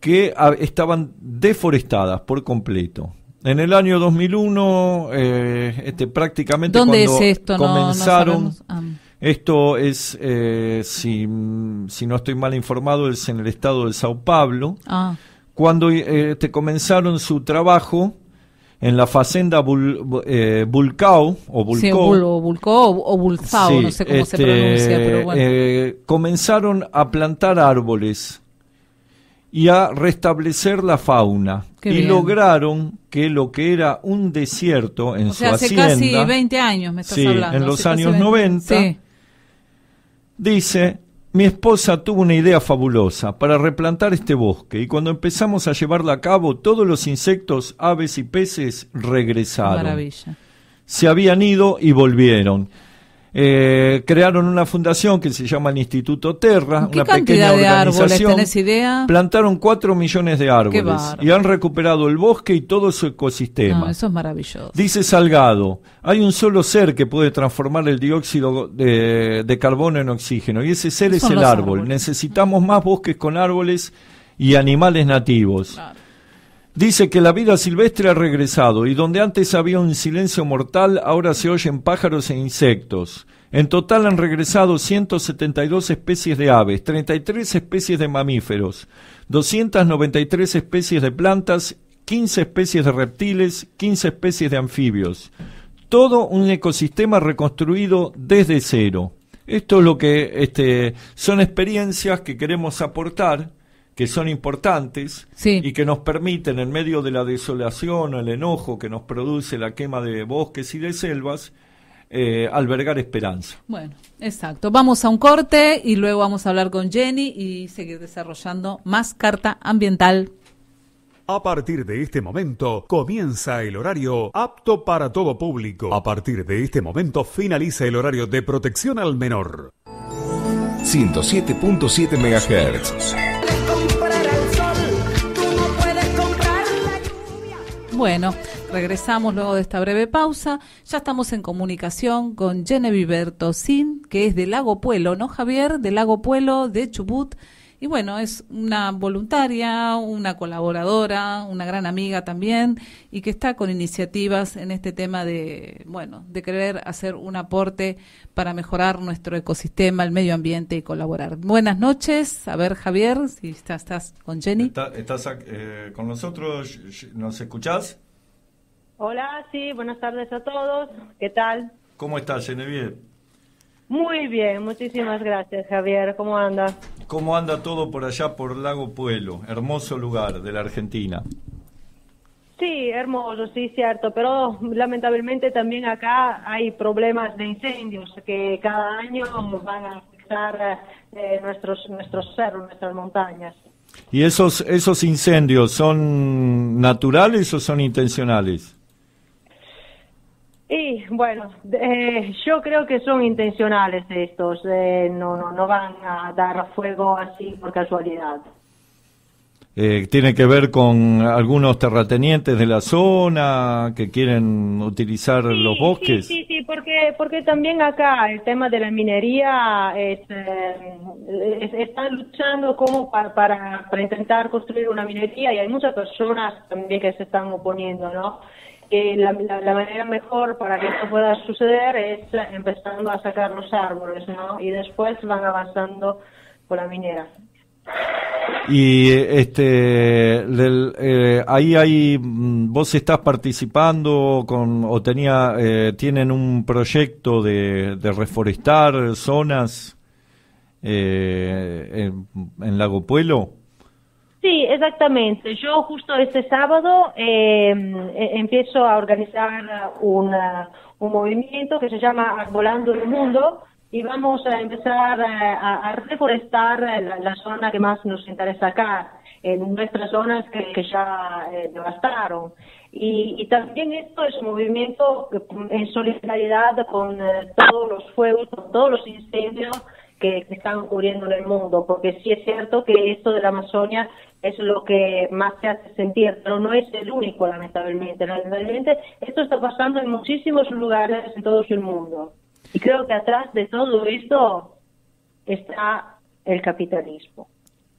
que ah, estaban deforestadas por completo. En el año 2001, eh, este, prácticamente ¿Dónde esto? comenzaron... Ah. Esto es, eh, si, no estoy mal informado, es en el estado de Sao Paulo. Ah. Cuando eh, te este, comenzaron su trabajo, en la fazenda eh, Bulcao o Bulcó, Bulcó, no sé cómo se este, pronuncia, pero bueno. comenzaron a plantar árboles y a restablecer la fauna. y lograron que lo que era un desierto en o su sea, hace casi 20 años, me estás sí, en los años 90, dice, mi esposa tuvo una idea fabulosa para replantar este bosque y cuando empezamos a llevarla a cabo, todos los insectos, aves y peces regresaron. Maravilla. Se habían ido y volvieron. Eh, crearon una fundación que se llama el Instituto Terra, una pequeña organización. Árboles, idea? Plantaron cuatro millones de árboles y han recuperado el bosque y todo su ecosistema. Ah, eso es maravilloso. Dice Salgado, hay un solo ser que puede transformar el dióxido de, carbono en oxígeno y ese ser es el árbol. Necesitamos más bosques con árboles y animales nativos. Dice que la vida silvestre ha regresado y donde antes había un silencio mortal, ahora se oyen pájaros e insectos. En total han regresado 172 especies de aves, 33 especies de mamíferos, 293 especies de plantas, 15 especies de reptiles, 15 especies de anfibios. Todo un ecosistema reconstruido desde cero. Esto es lo que este, son experiencias que queremos aportar que son importantes y que nos permiten, en medio de la desolación, el enojo que nos produce la quema de bosques y de selvas, eh, albergar esperanza. Bueno, exacto. Vamos a un corte y luego vamos a hablar con Jenny y seguir desarrollando más carta ambiental. A partir de este momento comienza el horario apto para todo público. A partir de este momento finaliza el horario de protección al menor. 107.7 MHz. Bueno, regresamos luego de esta breve pausa. Ya estamos en comunicación con Genevieve Sin que es de Lago Puelo, ¿no, Javier? De Lago Puelo, de Chubut. Y bueno, es una voluntaria, una colaboradora, una gran amiga también, y que está con iniciativas en este tema de, bueno, de querer hacer un aporte para mejorar nuestro ecosistema, el medio ambiente y colaborar. Buenas noches. A ver, Javier, si estás, con Jenny. ¿Estás eh, con nosotros? ¿Nos escuchás? Hola, sí, buenas tardes a todos. ¿Qué tal? ¿Cómo estás, Genevieve? Muy bien, muchísimas gracias Javier, ¿cómo anda? ¿Cómo anda todo por allá por Lago Pueblo? Hermoso lugar de la Argentina. Sí, hermoso, sí, cierto, pero lamentablemente también acá hay problemas de incendios que cada año van a afectar eh, nuestros, nuestros cerros, nuestras montañas. ¿Y esos, esos incendios son naturales o son intencionales? Y bueno, yo creo que son intencionales estos, eh, no, no, no van a dar fuego así por casualidad. Eh, tiene que ver con algunos terratenientes de la zona que quieren utilizar los bosques. Sí, sí, porque, porque también acá el tema de la minería es, eh, están luchando como para, para, para, intentar construir una minería y hay muchas personas también que se están oponiendo, ¿no? que la, manera mejor para que esto pueda suceder es empezando a sacar los árboles, ¿no? Y después van avanzando por la minera. Y este, eh, ahí hay, mm, vos estás participando con, o tenía, eh, tienen un proyecto de, reforestar zonas eh, en, en Lago Sí, exactamente. Yo justo este sábado em, e, empiezo a organizar un movimiento que se llama Arbolando el Mundo y vamos a empezar eh, a, reforestar la, zona que más nos interesa acá, en nuestras zonas que, ya eh, devastaron. Y, también esto es un movimiento en solidaridad con eh, todos los fuegos, con todos los incendios que, están ocurriendo en el mundo, porque sí es cierto que esto de la Amazonia es lo que más se hace sentir, pero no es el único, lamentablemente. Lamentablemente, esto está pasando en muchísimos lugares en todo el mundo. Y creo que atrás de todo esto está el capitalismo.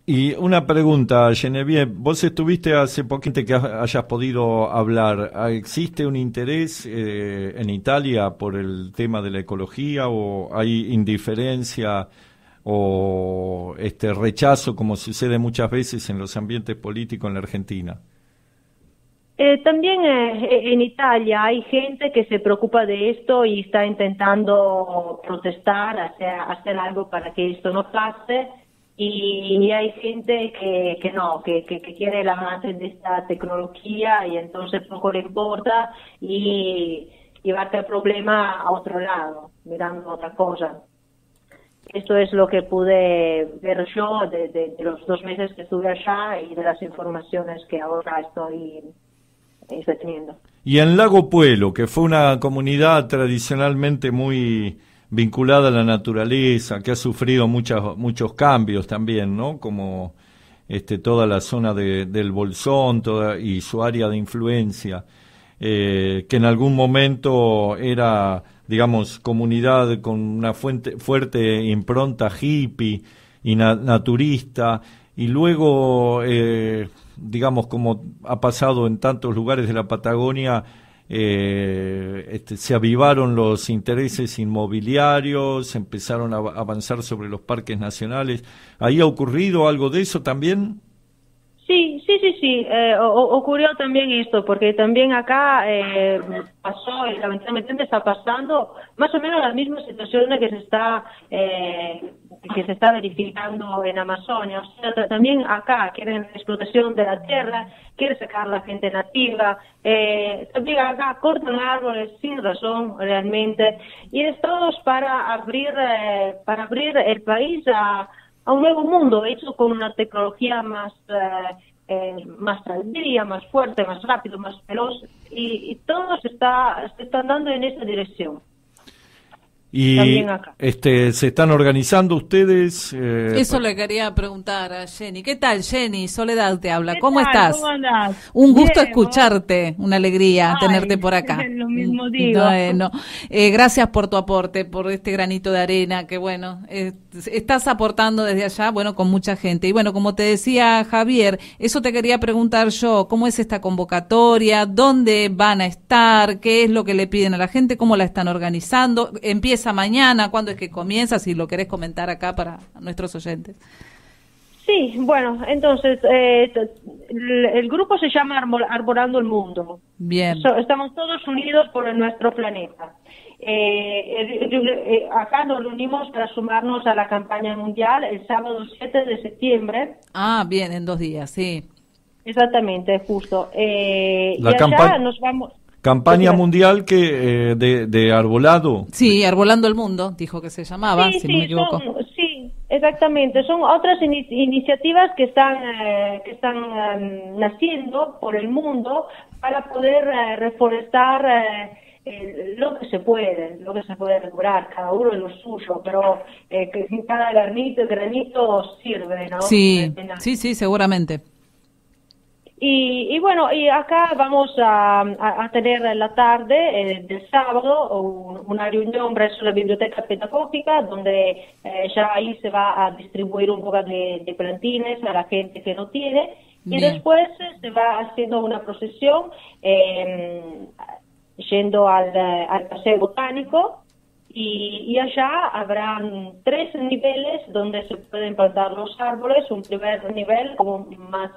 Y una pregunta, Genevieve, vos estuviste hace poquito que hayas podido hablar. ¿Existe un interés eh, en Italia por el tema de la ecología o hay indiferencia? o este rechazo como sucede muchas veces en los ambientes políticos en la Argentina? Eh, también eh, e-, en Italia hay gente que se preocupa de esto y está intentando protestar, hacer, algo para que esto no pase. Y, hay gente que, que no, que, que, quiere el avance de esta tecnología y entonces poco le importa y llevarte el problema a otro lado, mirando otra cosa. Esto es lo que pude ver yo de, los dos meses que estuve allá y de las informaciones que ahora estoy, Y en Lago Pueblo, que fue una comunidad tradicionalmente muy vinculada a la naturaleza, que ha sufrido muchas, muchos cambios también, ¿no? Como este, toda la zona de, del Bolsón toda, y su área de influencia, eh, que en algún momento era digamos, comunidad con una fuente, fuerte impronta hippie y naturista, y luego, eh, digamos, como ha pasado en tantos lugares de la Patagonia, eh, este, se avivaron los intereses inmobiliarios, empezaron a avanzar sobre los parques nacionales. ¿Ahí ha ocurrido algo de eso también? Sí, sí, sí, sí. Eh, ocurrió también esto, porque también acá eh, pasó, y eh, lamentablemente está pasando más o menos la misma situación que se está que se está verificando en Amazonia. O sea, también acá quieren explotación de la tierra, quieren sacar a la gente nativa, también acá cortan árboles sin razón realmente, y es todo para abrir, para abrir el país a a un nuevo mundo hecho con una tecnología más eh, eh más más fuerte, más rápido, más veloz y, todo se está se está dando en esa dirección. Y Este, se están organizando ustedes. Eh, eso le quería preguntar a Jenny. ¿Qué tal, Jenny? Soledad te habla. ¿Cómo estás? Un gusto escucharte. Una alegría tenerte por acá. Lo mismo digo. Bueno, eh, gracias por tu aporte, por este granito de arena. Que bueno, estás aportando desde allá, bueno, con mucha gente. Y bueno, como te decía Javier, eso te quería preguntar yo, ¿cómo es esta convocatoria? ¿Dónde van a estar? ¿Qué es lo que le piden a la gente? ¿Cómo la están organizando? Empieza mañana? ¿Cuándo es que comienza? Si lo querés comentar acá para nuestros oyentes. Sí, bueno, entonces eh, el, grupo se llama Arborando el Mundo. Bien. estamos todos unidos por nuestro planeta. Eh, eh, acá nos reunimos para sumarnos a la campaña mundial el sábado 7 de septiembre. Ah, bien, en dos días, sí. Exactamente, justo. y nos vamos. Campaña mundial que eh, de, arbolado. Sí, arbolando el mundo, dijo que se llamaba, sí, si no me equivoco. sí, exactamente. Son otras iniciativas que están eh, que están em, naciendo por el mundo para poder eh, reforestar. lo que se puede, lo que se puede recuperar. cada uno en lo suyo, pero cada granito, granito sirve, ¿no? sí, sí, seguramente. Y, bueno, y acá vamos a, tener la tarde eh, del sábado una reunión presso la biblioteca pedagógica donde eh, ya ahí se va a distribuir un poco de, plantines a la gente que no tiene y después eh, se va haciendo una procesión em, yendo al, al paseo botánico y, y, allá habrán tres niveles donde se pueden plantar los árboles, un primer nivel como más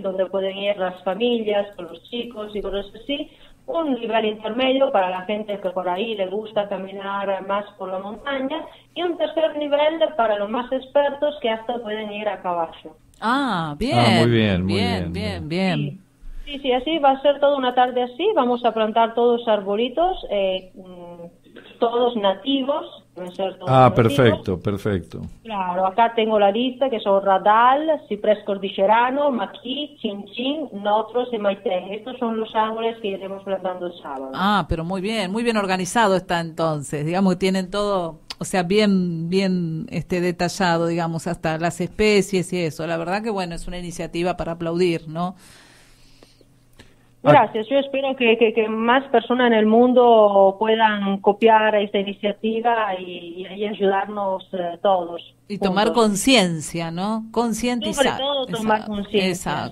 donde pueden ir las familias, con los chicos y cosas así. Un nivel intermedio para la gente que por ahí le gusta caminar más por la montaña. Y un tercer nivel para los más expertos que hasta pueden ir a caballo. Ah, ah bien. Ah, muy bien, muy bien. Bien, bien, Sí, sí, así va a ser toda una tarde así. Vamos a plantar todos arbolitos, eh, mm, todos nativos Ah, perfecto, perfecto. Claro, acá tengo la lista que son Radal, Ciprés Cordillerano, Maquí, Chinchín, Notros y maite. Estos son los árboles que iremos plantando el sábado. Ah, pero muy bien, muy bien organizado está entonces. Digamos que tienen todo, o sea, bien, bien este, detallado, digamos, hasta las especies y eso. La verdad que, bueno, es una iniciativa para aplaudir, ¿no? Gracias, yo espero que, más personas en el mundo puedan copiar esta iniciativa y, ayudarnos eh, todos. Y tomar conciencia, ¿no? Concientizar. Sobre todo tomar conciencia.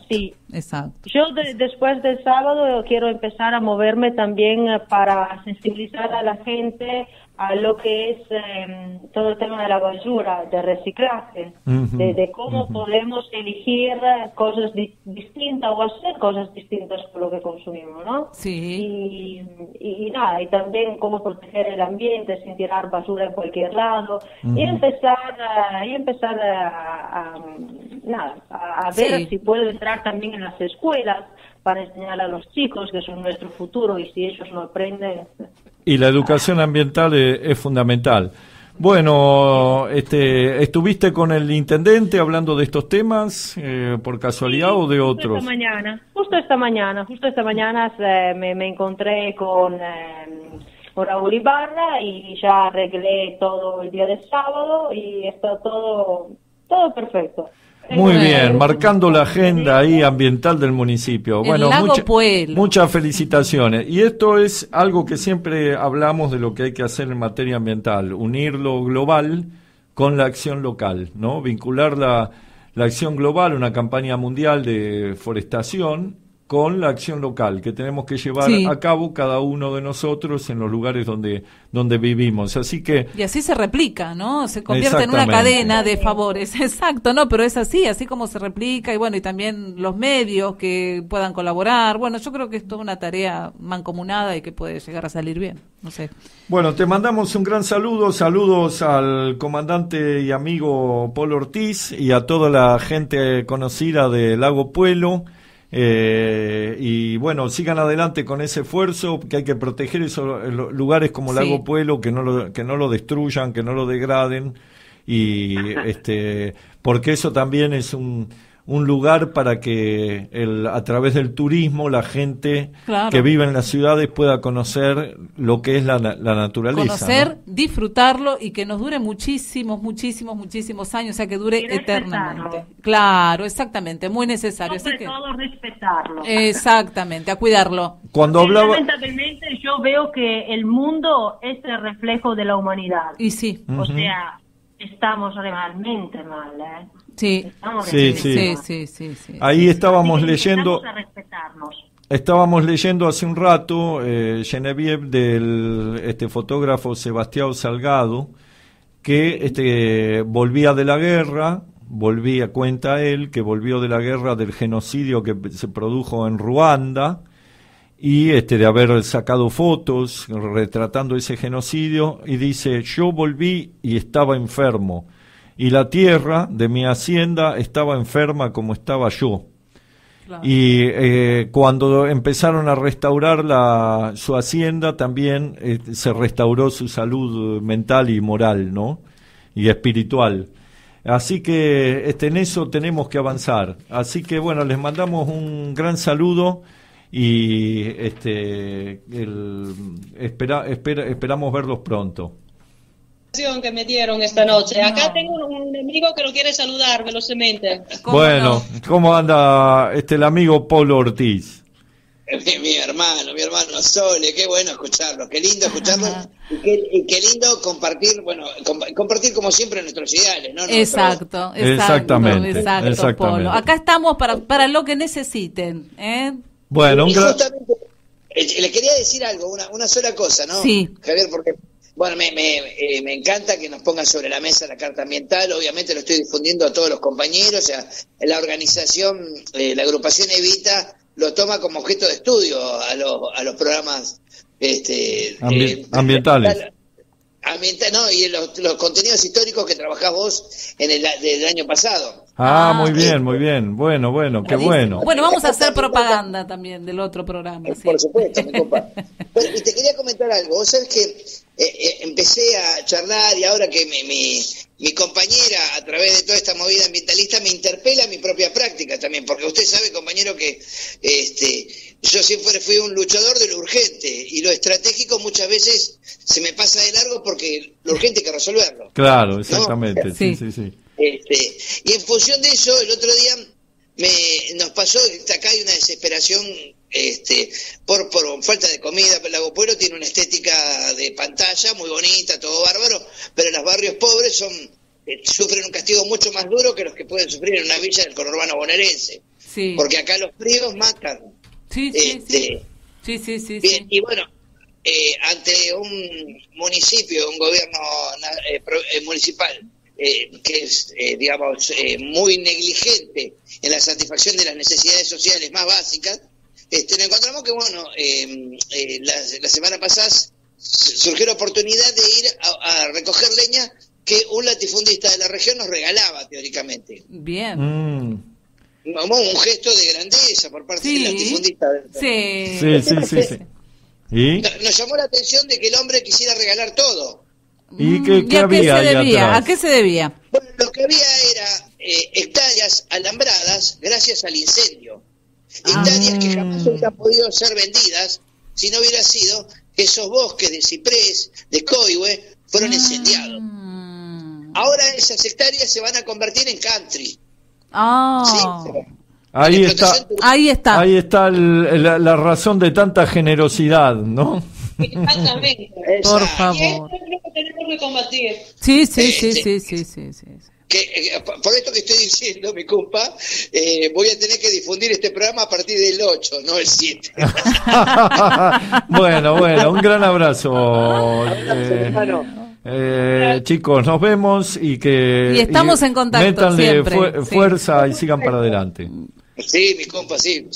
Exacto. Yo después del sábado quiero empezar a moverme también eh, para sensibilizar a la gente a lo que es em, todo el tema de la basura, de reciclaje, de, cómo podemos elegir cosas distintas o hacer cosas distintas con lo que consumimos, ¿no? Sí. Y, nada, y también cómo proteger el ambiente sin tirar basura en cualquier lado y empezar, a, y empezar a, ver si puedo entrar también en las escuelas para enseñar a los chicos, que son nuestro futuro, y si ellos no aprenden. Y la educación ambiental es, fundamental. Bueno, este, estuviste con el intendente hablando de estos temas eh, por casualidad o de otros. Justo esta mañana, justo esta mañana, justo esta mañana eh, me, encontré con, eh, con, Raúl Ibarra y ya arreglé todo el día de sábado y está todo todo perfecto. Muy bien, marcando la agenda ahí ambiental del municipio. bueno, muchas felicitaciones. Y esto es algo que siempre hablamos de lo que hay que hacer en materia ambiental, unir lo global con la acción local, ¿no? Vincular la, la acción global, una campaña mundial de forestación con la acción local que tenemos que llevar a cabo cada uno de nosotros en los lugares donde, donde vivimos. Así que Y así se replica, ¿no? Se convierte en una cadena de favores. Exacto, no, pero es así, así como se replica y bueno, y también los medios que puedan colaborar. Bueno, yo creo que esto es una tarea mancomunada y que puede llegar a salir bien. No sé. Bueno, te mandamos un gran saludo, saludos al comandante y amigo Paul Ortiz y a toda la gente conocida de Lago Pueblo. Eh, y bueno, sigan adelante con ese esfuerzo, que hay que proteger esos eh, lugares como Lago Pueblo, que no, lo, que no lo destruyan, que no lo degraden, y este, porque eso también es un un lugar para que a través del turismo la gente que vive en las ciudades pueda conocer lo que es la, naturaleza. Conocer, disfrutarlo y que nos dure muchísimos, muchísimos, muchísimos años, o sea, que dure eternamente. Claro, exactamente, muy necesario. que, respetarlo. Exactamente, a cuidarlo. Cuando hablaba... Lamentablemente yo veo que el mundo es el reflejo de la humanidad. Y sí. O sea estamos realmente mal. ¿eh? Sí. Sí, sí. sí, Ahí estábamos leyendo. respetarnos. Estábamos leyendo hace un rato, eh, Genevieve, del este fotógrafo Sebastián Salgado, que este, volvía de la guerra, volvía, cuenta él, que volvió de la guerra del genocidio que se produjo en Ruanda, y este, de haber sacado fotos retratando ese genocidio, y dice, yo volví y estaba enfermo, y la tierra de mi hacienda estaba enferma como estaba yo. Y eh, cuando empezaron a restaurar la, su hacienda, también eh, se restauró su salud mental y moral, ¿no? Y espiritual. Así que este, en eso tenemos que avanzar. Así que bueno, les mandamos un gran saludo y este el, espera, espera, esperamos verlos pronto que me dieron esta noche. Acá tengo un amigo que lo quiere saludar, velozmente. Bueno, ¿cómo anda este el amigo Polo Ortiz? Mi, mi hermano, mi hermano Sole, qué bueno escucharlo, qué lindo escucharlo y qué, qué, lindo compartir, bueno, compartir como siempre nuestros ideales, ¿no? Exacto, exactamente, exacto, Polo. Acá estamos para, para lo que necesiten, ¿eh? Bueno, justamente, eh, le quería decir algo, una, sola cosa, ¿no? Javier, porque bueno, eh, me, encanta que nos pongan sobre la mesa la carta ambiental. Obviamente lo estoy difundiendo a todos los compañeros. O sea, la organización, eh, la agrupación Evita, lo toma como objeto de estudio a, los programas este, ambientales. no, y los, los, contenidos históricos que trabajás vos en el, del año pasado. Ah, muy ah, bien, este. muy bien. Bueno, bueno, qué bueno. Bueno, vamos a hacer propaganda también del otro programa. Por, supuesto, mi compa. y te quería comentar algo. Vos sabés que eh, eh, empecé a charlar y ahora que mi, mi, compañera, a través de toda esta movida ambientalista, me interpela a mi propia práctica también. Porque usted sabe, compañero, que este yo siempre fui un luchador de lo urgente. Y lo estratégico muchas veces se me pasa de largo porque lo urgente hay que resolverlo. Claro, exactamente. Sí, sí, sí. Este, y en función de eso, el otro día me, nos pasó, acá hay una desesperación este, por, por falta de comida. El Lago Pueblo tiene una estética de pantalla muy bonita, todo bárbaro, pero los barrios pobres son eh, sufren un castigo mucho más duro que los que pueden sufrir en una villa del conurbano bonaerense. Porque acá los fríos matan. Sí, sí, este, sí. sí, sí y bueno, eh, ante un municipio, un gobierno eh, municipal eh, que es, eh, digamos, eh, muy negligente en la satisfacción de las necesidades sociales más básicas, este, nos encontramos que, bueno, em, la, semana pasada surgió la oportunidad de ir a, recoger leña que un latifundista de la región nos regalaba, teóricamente. Bien. Mm. Un gesto de grandeza por parte del latifundista. Sí, sí, sí. Nos llamó la atención de que el hombre quisiera regalar todo. ¿Y qué, había qué se debía? ¿A qué se debía? Bueno, lo que había era eh, hectáreas alambradas gracias al incendio. Ah. Hectáreas que jamás hubieran podido ser vendidas si no hubiera sido que esos bosques de ciprés, de coihue, fueron ah. incendiados. Ahora esas hectáreas se van a convertir en country. Ah. ahí, está, ahí está. Ahí está la razón de tanta generosidad, ¿no? Exactamente. Por favor. Sí, sí, sí, sí, sí, sí, eh, por esto que estoy diciendo, mi compa, eh, voy a tener que difundir este programa a partir del 8, no el 7. bueno, bueno, un gran abrazo. Eh, chicos, nos vemos y que. Y estamos en contacto. Métanle fuerza y sigan para adelante. Sí, mi compa, sí.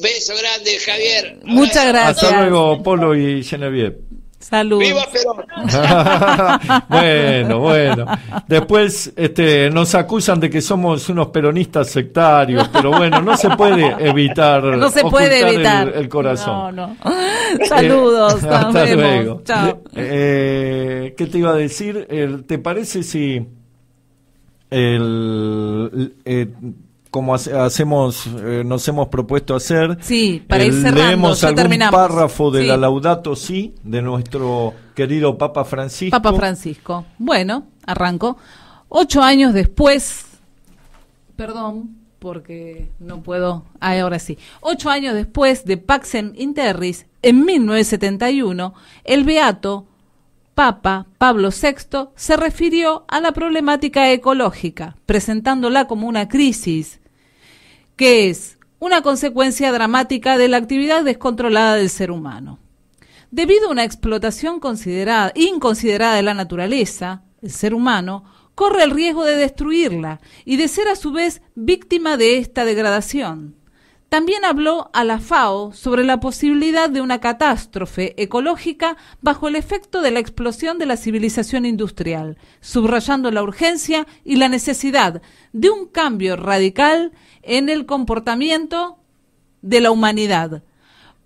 Beso grande, Javier. Muchas gracias. Hasta luego, Polo y Genevieve. Saludos. ¡Viva Perón! bueno, bueno. Después este, nos acusan de que somos unos peronistas sectarios, pero bueno, no se puede evitar. No se puede evitar. El, corazón. No, no. Saludos. hasta luego. Chao. Eh, ¿Qué te iba a decir? Eh, ¿Te parece si el. Eh, como hacemos, eh, nos hemos propuesto hacer. Sí, para ir eh, cerrando, leemos párrafo de sí. de nuestro querido Papa Francisco. Papa Francisco. Bueno, arranco. Ocho años después, perdón, porque no puedo. Ah, ahora sí. Ocho años después de Paxen Interris, en 1971, el Beato Papa Pablo VI se refirió a la problemática ecológica, presentándola como una crisis, que es una consecuencia dramática de la actividad descontrolada del ser humano. Debido a una explotación inconsiderada de la naturaleza, el ser humano corre el riesgo de destruirla y de ser a su vez víctima de esta degradación. También habló a la FAO sobre la posibilidad de una catástrofe ecológica bajo el efecto de la explosión de la civilización industrial, subrayando la urgencia y la necesidad de un cambio radical en el comportamiento de la humanidad,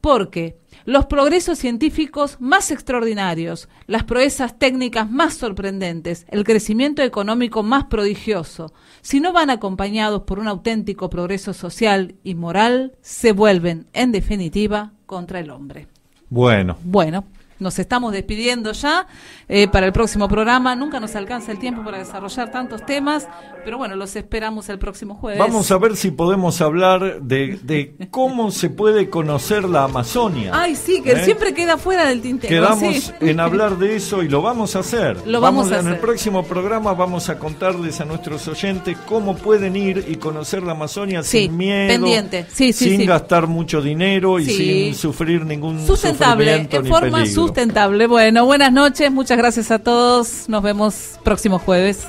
porque los progresos científicos más extraordinarios, las proezas técnicas más sorprendentes, el crecimiento económico más prodigioso, si no van acompañados por un auténtico progreso social y moral, se vuelven, en definitiva, contra el hombre. Bueno. Bueno. Nos estamos despidiendo ya eh, para el próximo programa. Nunca nos alcanza el tiempo para desarrollar tantos temas, pero bueno, los esperamos el próximo jueves. Vamos a ver si podemos hablar de, cómo se puede conocer la Amazonia. Ay, sí, que ¿eh? siempre queda fuera del tintero. Quedamos en hablar de eso y lo vamos a hacer. Lo vamos, En el próximo programa vamos a contarles a nuestros oyentes cómo pueden ir y conocer la Amazonia sin miedo, pendiente. Sí, sin gastar mucho dinero y sin sufrir ningún sustentable, bueno, buenas noches, muchas gracias a todos. Nos vemos próximo jueves.